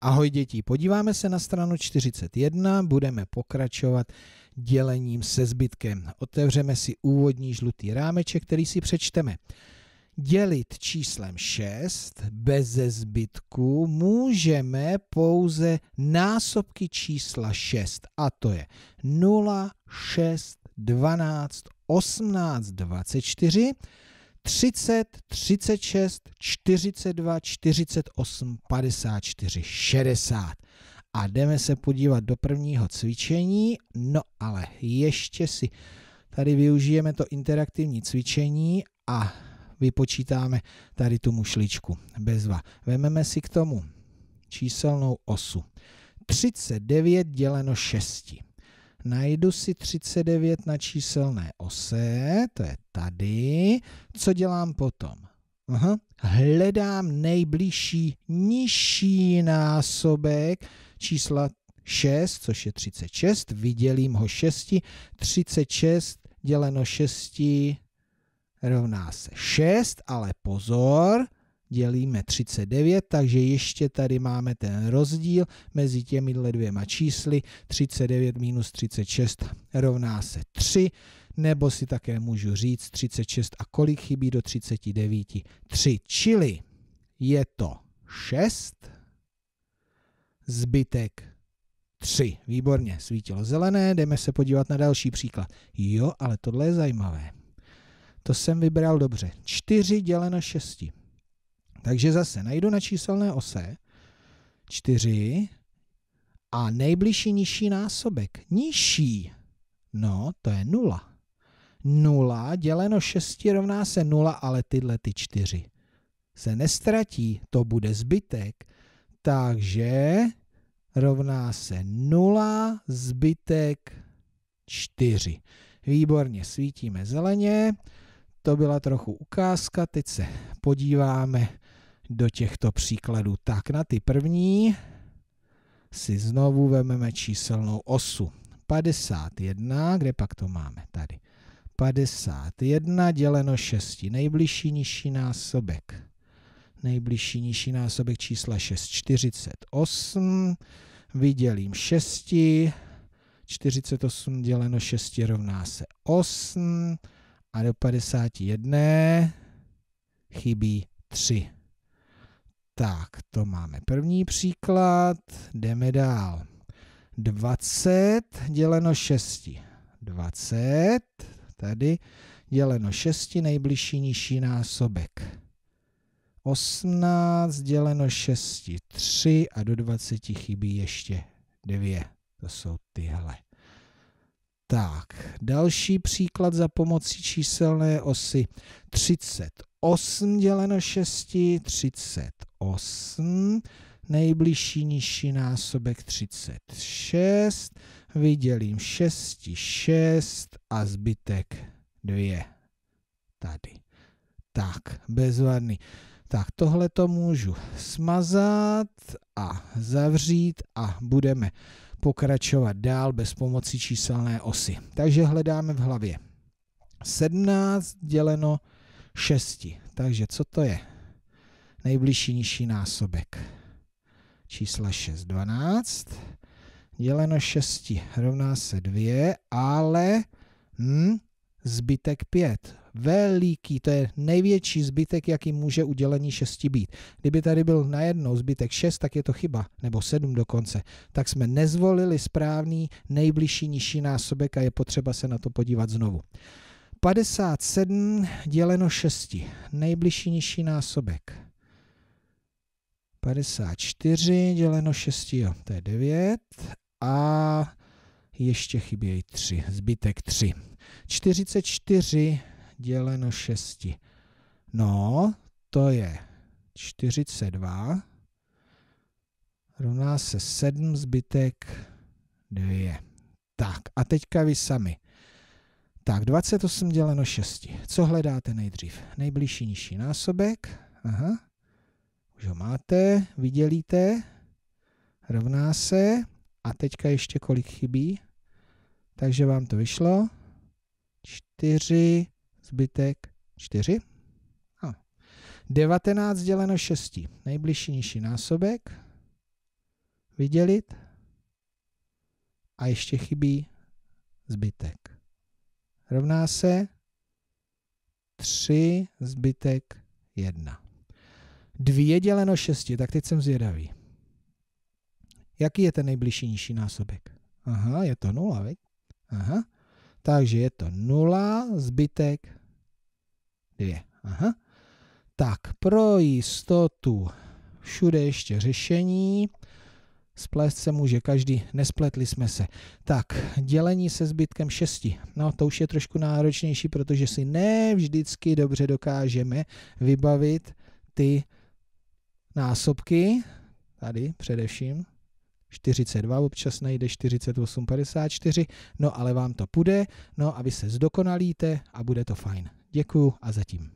Ahoj děti, podíváme se na stranu 41, budeme pokračovat dělením se zbytkem. Otevřeme si úvodní žlutý rámeček, který si přečteme. Dělit číslem 6 bez zbytku můžeme pouze násobky čísla 6 a to je 0, 6, 12, 18, 24 30, 36, 42, 48, 54, 60. A jdeme se podívat do prvního cvičení. No ale ještě si tady využijeme to interaktivní cvičení a vypočítáme tady tu mušličku. Bezva. Vememe si k tomu číselnou osu. 39 děleno 6 najdu si 39 na číselné ose, to je tady. Co dělám potom? Aha. Hledám nejbližší nižší násobek čísla 6, což je 36, vydělím ho 6, 36 děleno 6 rovná se 6, ale pozor, dělíme 39, takže ještě tady máme ten rozdíl mezi těmi dvěma čísly 39 minus 36 rovná se 3, nebo si také můžu říct 36 a kolik chybí do 39? 3, čili je to 6, zbytek 3. Výborně, svítilo zelené, jdeme se podívat na další příklad. Jo, ale tohle je zajímavé. To jsem vybral dobře. 4 děleno 6. Takže zase najdu na číselné ose 4 a nejbližší nižší násobek. Nižší. No, to je 0. 0 děleno 6 rovná se 0, ale tyhle ty 4 se nestratí, to bude zbytek. Takže rovná se 0 zbytek 4. Výborně, svítíme zeleně. To byla trochu ukázka, teď se podíváme do těchto příkladů. Tak na ty první si znovu vezmeme číselnou osu. 51, kde pak to máme? Tady. 51 děleno 6, nejbližší nižší násobek. Nejbližší nižší násobek čísla 6, 48. Vydělím 6, 48 děleno 6 rovná se 8 a do 51 chybí 3. Tak, to máme první příklad. Jdeme dál. 20 děleno 6. 20, tady děleno 6, nejbližší nižší násobek. 18 děleno 6, 3 a do 20 chybí ještě 2. To jsou tyhle. Tak, další příklad za pomocí číselné osy 38 děleno 6, 30. 8, nejbližší nižší násobek 36, vydělím 6, 6 a zbytek 2. Tady. Tak, bezvadný. Tak tohle to můžu smazat a zavřít a budeme pokračovat dál bez pomoci číselné osy. Takže hledáme v hlavě 17 děleno 6. Takže co to je? nejbližší nižší násobek. Čísla 6, 12, děleno 6 rovná se 2, ale hm, zbytek 5. Veliký, to je největší zbytek, jaký může udělení 6 být. Kdyby tady byl najednou zbytek 6, tak je to chyba, nebo 7 dokonce. Tak jsme nezvolili správný nejbližší nižší násobek a je potřeba se na to podívat znovu. 57 děleno 6, nejbližší nižší násobek. 54 děleno 6, jo, to je 9. A ještě chybějí 3, zbytek 3. 44 děleno 6. No, to je 42. Rovná se 7, zbytek 2. Tak, a teďka vy sami. Tak, 28 děleno 6. Co hledáte nejdřív? Nejbližší nižší násobek. Aha. Už ho máte, vydělíte, rovná se a teďka ještě kolik chybí. Takže vám to vyšlo. 4, zbytek 4. 19 děleno 6. Nejbližší nižší násobek. Vydělit. A ještě chybí zbytek. Rovná se 3 zbytek 1. 2 děleno 6, tak teď jsem zvědavý. Jaký je ten nejbližší nižší násobek? Aha, je to 0, veď? Aha. Takže je to 0, zbytek 2. Aha. Tak, pro jistotu všude ještě řešení. Splést se může každý, nespletli jsme se. Tak, dělení se zbytkem 6. No, to už je trošku náročnější, protože si ne vždycky dobře dokážeme vybavit ty násobky, tady především, 42 občas nejde 48, 54, no ale vám to půjde, no a vy se zdokonalíte a bude to fajn. Děkuju a zatím.